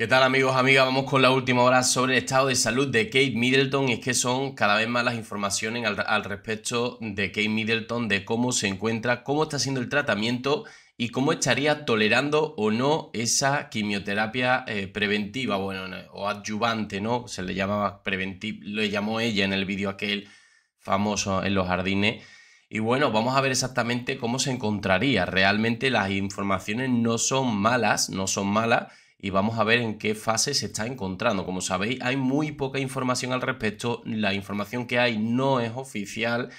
¿Qué tal amigos, amigas? Vamos con la última hora sobre el estado de salud de Kate Middleton y es que son cada vez más las informaciones al, respecto de Kate Middleton, de cómo se encuentra, cómo está siendo el tratamiento y cómo estaría tolerando o no esa quimioterapia eh, preventiva, bueno, o adyuvante, ¿no? Se le llamaba preventiva, le llamó ella en el vídeo aquel famoso en los jardines. Y bueno, vamos a ver exactamente cómo se encontraría. Realmente las informaciones no son malas, no son malas y vamos a ver en qué fase se está encontrando. Como sabéis, hay muy poca información al respecto, la información que hay no es oficial,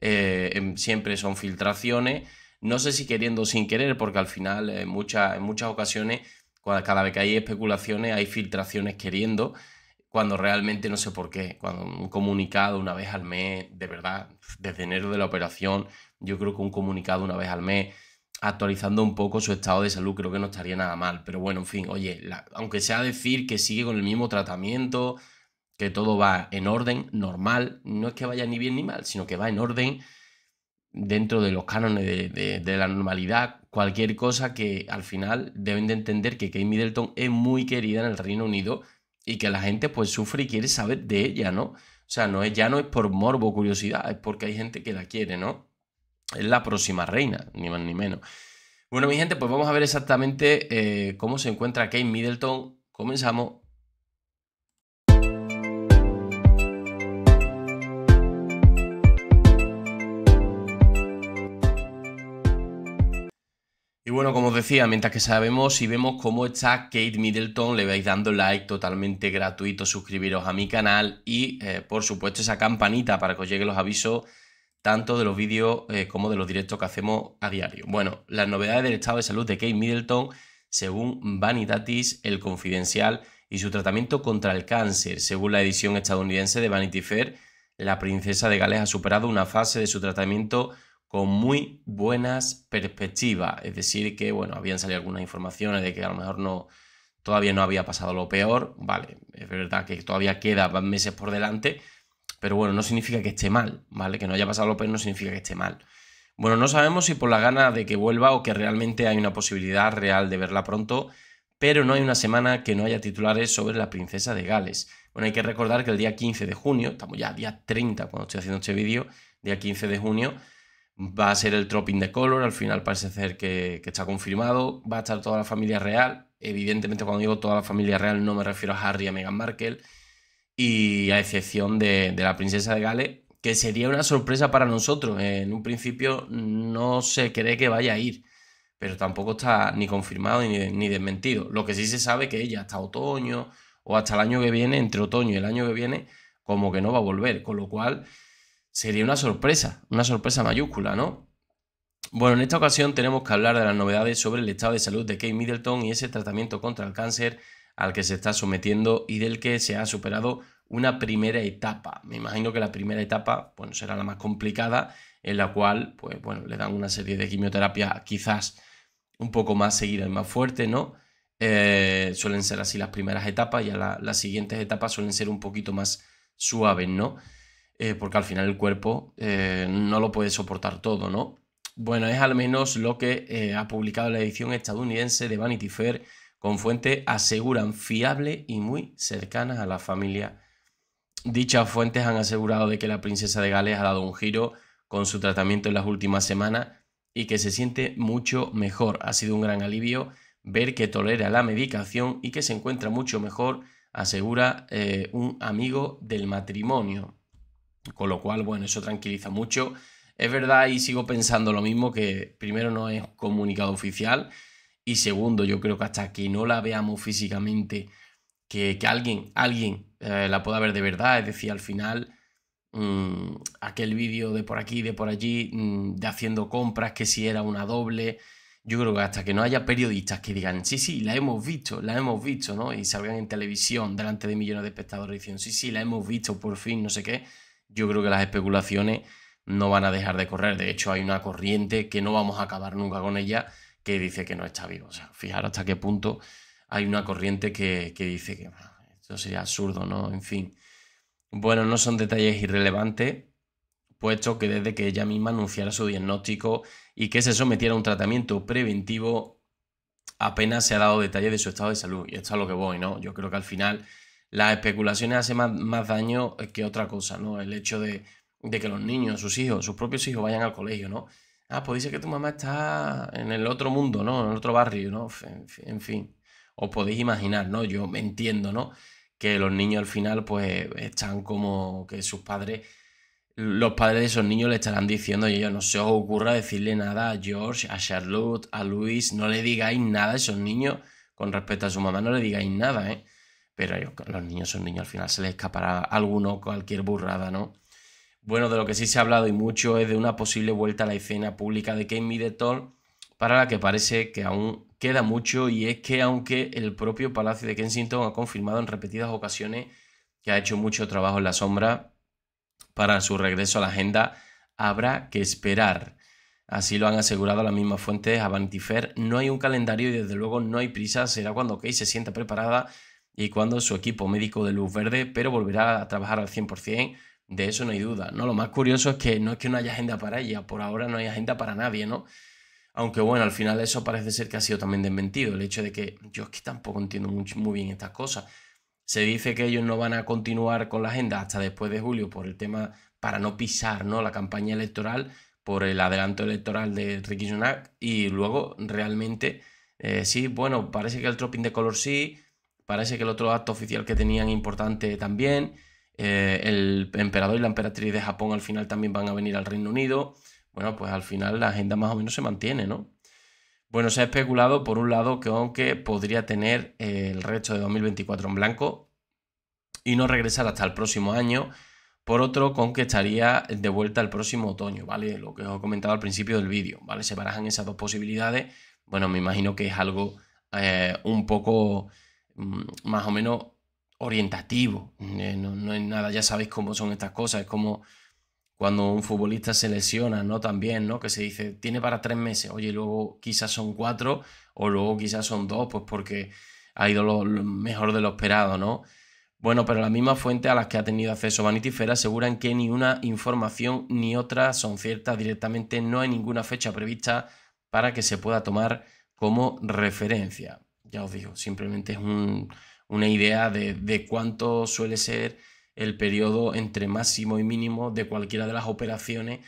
eh, em, siempre son filtraciones, no sé si queriendo o sin querer, porque al final en eh, muchas, en muchas ocasiones, cada vez que hay especulaciones, hay filtraciones queriendo, cuando realmente no sé por qué, cuando un comunicado una vez al mes, de verdad, desde enero de la operación, yo creo que un comunicado una vez al mes actualizando un poco su estado de salud, creo que no estaría nada mal. Pero bueno, en fin, oye, aunque sea decir que sigue con el mismo tratamiento, que todo va en orden, normal, no es que vaya ni bien ni mal, sino que va en orden dentro de los cánones de, la normalidad, cualquier cosa que al final deben de entender que Kate Middleton es muy querida en el Reino Unido y que la gente pues sufre y quiere saber de ella, ¿no? O sea, no es, ya no es por morbo curiosidad, es porque hay gente que la quiere, ¿no? Es la próxima reina, ni más ni menos. Bueno, mi gente, pues vamos a ver exactamente eh, cómo se encuentra Kate Middleton. Comenzamos. Y bueno, como os decía, mientras que sabemos y vemos cómo está Kate Middleton, le vais dando like totalmente gratuito, suscribiros a mi canal y eh, por supuesto esa campanita para que os lleguen los avisos tanto de los vídeos eh, como de los directos que hacemos a diario. Bueno, las novedades del estado de salud de Kate Middleton, según Vanitatis, El Confidencial y su tratamiento contra el cáncer, según la edición estadounidense de Vanity Fair, la princesa de Gales ha superado una fase de su tratamiento con muy buenas perspectivas. Es decir, que bueno, habían salido algunas informaciones de que a lo mejor no todavía no había pasado lo peor. Vale, es verdad que todavía queda meses por delante, pero bueno, no significa que esté mal, ¿vale? Que no haya pasado López no significa que esté mal. Bueno, no sabemos si por la gana de que vuelva o que realmente hay una posibilidad real de verla pronto, pero no hay una semana que no haya titulares sobre la princesa de Gales. Bueno, hay que recordar que el día 15 de junio, estamos ya día 30 cuando estoy haciendo este vídeo, día 15 de junio, va a ser el Tropping de Color, al final parece ser que, que, está confirmado, va a estar toda la familia real, evidentemente cuando digo toda la familia real no me refiero a Harry y a Meghan Markle, y a excepción de, la princesa de Gales, que sería una sorpresa para nosotros. En un principio no se cree que vaya a ir, pero tampoco está ni confirmado ni, desmentido. Lo que sí se sabe es que ella hasta otoño o hasta el año que viene, entre otoño y el año que viene, como que no va a volver, con lo cual sería una sorpresa, una sorpresa mayúscula, ¿no? Bueno, en esta ocasión tenemos que hablar de las novedades sobre el estado de salud de Kate Middleton y ese tratamiento contra el cáncer al que se está sometiendo y del que se ha superado una primera etapa. Me imagino que la primera etapa será la más complicada, en la cual pues, bueno, le dan una serie de quimioterapia quizás un poco más seguida y más fuerte, ¿no? Eh, suelen ser así las primeras etapas, y las siguientes etapas suelen ser un poquito más suaves, ¿no? Eh, porque al final el cuerpo eh, no lo puede soportar todo, ¿no? Bueno, es al menos lo que ha publicado la edición estadounidense de Vanity Fair con fuentes aseguran fiable y muy cercanas a la familia. Dichas fuentes han asegurado de que la princesa de Gales ha dado un giro con su tratamiento en las últimas semanas y que se siente mucho mejor. Ha sido un gran alivio ver que tolera la medicación y que se encuentra mucho mejor, asegura eh, un amigo del matrimonio. Con lo cual, bueno, eso tranquiliza mucho. Es verdad y sigo pensando lo mismo que primero no es comunicado oficial y segundo, yo creo que hasta que no la veamos físicamente, que, alguien, alguien eh, la pueda ver de verdad, es decir, al final, mm, aquel vídeo de por aquí, de por allí, mm, de haciendo compras, que si era una doble, yo creo que hasta que no haya periodistas que digan, sí, sí, la hemos visto, la hemos visto, ¿no? Y salgan en televisión delante de millones de espectadores diciendo, sí, sí, la hemos visto, por fin, no sé qué, yo creo que las especulaciones no van a dejar de correr. De hecho, hay una corriente que no vamos a acabar nunca con ella, que dice que no está vivo. O sea, fijaros hasta qué punto hay una corriente que, dice que esto sería absurdo, ¿no? En fin. Bueno, no son detalles irrelevantes, puesto que desde que ella misma anunciara su diagnóstico y que se sometiera a un tratamiento preventivo, apenas se ha dado detalle de su estado de salud. Y esto es lo que voy, ¿no? Yo creo que al final las especulaciones hacen más, daño que otra cosa, ¿no? El hecho de que los niños, sus hijos, sus propios hijos vayan al colegio, ¿no? Ah, pues dice que tu mamá está en el otro mundo, ¿no? En otro barrio, ¿no? En fin, os podéis imaginar, ¿no? Yo me entiendo, ¿no? Que los niños al final, pues, están como que sus padres, los padres de esos niños le estarán diciendo, y yo no se os ocurra decirle nada a George, a Charlotte, a Luis, no le digáis nada a esos niños con respecto a su mamá, no le digáis nada, ¿eh? Pero los niños son niños, al final se les escapará alguno, cualquier burrada, ¿no? Bueno, de lo que sí se ha hablado y mucho es de una posible vuelta a la escena pública de Kate Middleton, para la que parece que aún queda mucho, y es que aunque el propio Palacio de Kensington ha confirmado en repetidas ocasiones que ha hecho mucho trabajo en la sombra para su regreso a la agenda, habrá que esperar. Así lo han asegurado las mismas fuentes a Vanity Fair. No hay un calendario y desde luego no hay prisa. Será cuando Kate se sienta preparada y cuando su equipo médico de luz verde, pero volverá a trabajar al 100% de eso no hay duda, ¿no? Lo más curioso es que no es que no haya agenda para ella, por ahora no hay agenda para nadie, ¿no? Aunque bueno, al final eso parece ser que ha sido también desmentido, el hecho de que yo es que tampoco entiendo mucho, muy bien estas cosas. Se dice que ellos no van a continuar con la agenda hasta después de julio por el tema, para no pisar, ¿no? La campaña electoral, por el adelanto electoral de Ricky Sunak y luego realmente eh, sí, bueno, parece que el tropping de color sí, parece que el otro acto oficial que tenían importante también, eh, el emperador y la emperatriz de Japón al final también van a venir al Reino Unido. Bueno, pues al final la agenda más o menos se mantiene, ¿no? Bueno, se ha especulado por un lado que aunque podría tener eh, el resto de 2024 en blanco y no regresar hasta el próximo año, por otro con que estaría de vuelta el próximo otoño, ¿vale? Lo que os he comentado al principio del vídeo, ¿vale? Se barajan esas dos posibilidades. Bueno, me imagino que es algo eh, un poco mm, más o menos orientativo. Eh, no, no, es nada, ya sabéis cómo son estas cosas. Es como cuando un futbolista se lesiona, ¿no? También, ¿no? Que se dice, tiene para tres meses. Oye, luego quizás son cuatro o luego quizás son dos, pues porque ha ido lo, mejor de lo esperado, ¿no? Bueno, pero las mismas fuentes a las que ha tenido acceso Vanity Fair aseguran que ni una información ni otra son ciertas directamente. No hay ninguna fecha prevista para que se pueda tomar como referencia. Ya os digo, simplemente es un, una idea de, cuánto suele ser el periodo entre máximo y mínimo de cualquiera de las operaciones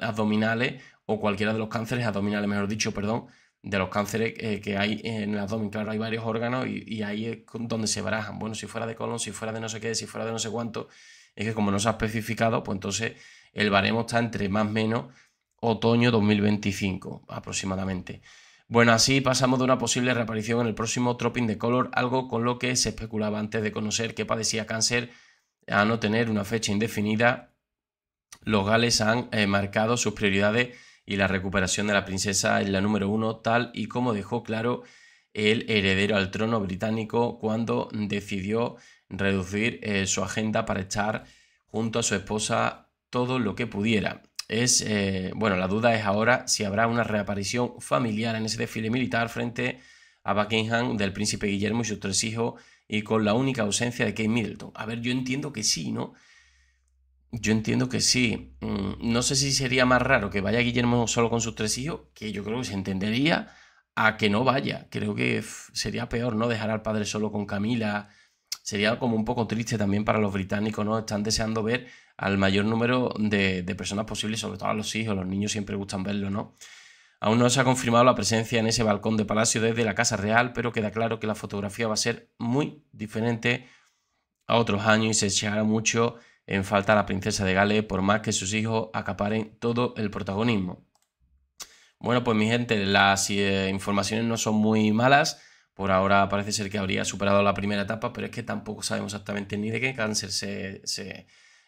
abdominales o cualquiera de los cánceres abdominales, mejor dicho, perdón, de los cánceres eh, que hay en el abdomen. Claro, hay varios órganos y, y, ahí es donde se barajan. Bueno, si fuera de colon, si fuera de no sé qué, si fuera de no sé cuánto, es que como no se ha especificado, pues entonces el baremo está entre más o menos otoño 2025 aproximadamente. Bueno, así pasamos de una posible reaparición en el próximo Tropping de Color, algo con lo que se especulaba antes de conocer que padecía cáncer, a no tener una fecha indefinida. Los gales han eh, marcado sus prioridades y la recuperación de la princesa es la número uno, tal y como dejó claro el heredero al trono británico cuando decidió reducir eh, su agenda para estar junto a su esposa todo lo que pudiera es, eh, bueno, la duda es ahora si habrá una reaparición familiar en ese desfile militar frente a Buckingham del príncipe Guillermo y sus tres hijos y con la única ausencia de Kate Middleton. A ver, yo entiendo que sí, ¿no? Yo entiendo que sí. Mm, no sé si sería más raro que vaya Guillermo solo con sus tres hijos, que yo creo que se entendería, a que no vaya. Creo que sería peor, ¿no? Dejar al padre solo con Camila sería como un poco triste también para los británicos, ¿no? Están deseando ver al mayor número de, personas posible, sobre todo a los hijos, los niños siempre gustan verlo, ¿no? Aún no se ha confirmado la presencia en ese balcón de palacio desde la Casa Real, pero queda claro que la fotografía va a ser muy diferente a otros años y se echará mucho en falta a la princesa de Gales, por más que sus hijos acaparen todo el protagonismo. Bueno, pues mi gente, las eh, informaciones no son muy malas. Por ahora parece ser que habría superado la primera etapa, pero es que tampoco sabemos exactamente ni de qué cáncer se,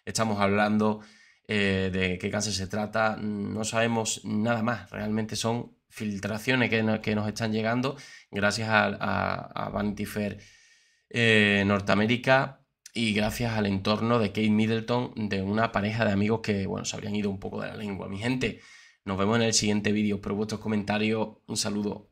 estamos hablando, eh, de qué cáncer se trata, no sabemos nada más. Realmente son filtraciones que, nos están llegando gracias a, a, Vanity Fair eh, Norteamérica y gracias al entorno de Kate Middleton, de una pareja de amigos que, bueno, se habrían ido un poco de la lengua. Mi gente, nos vemos en el siguiente vídeo. Por vuestros comentarios, un saludo.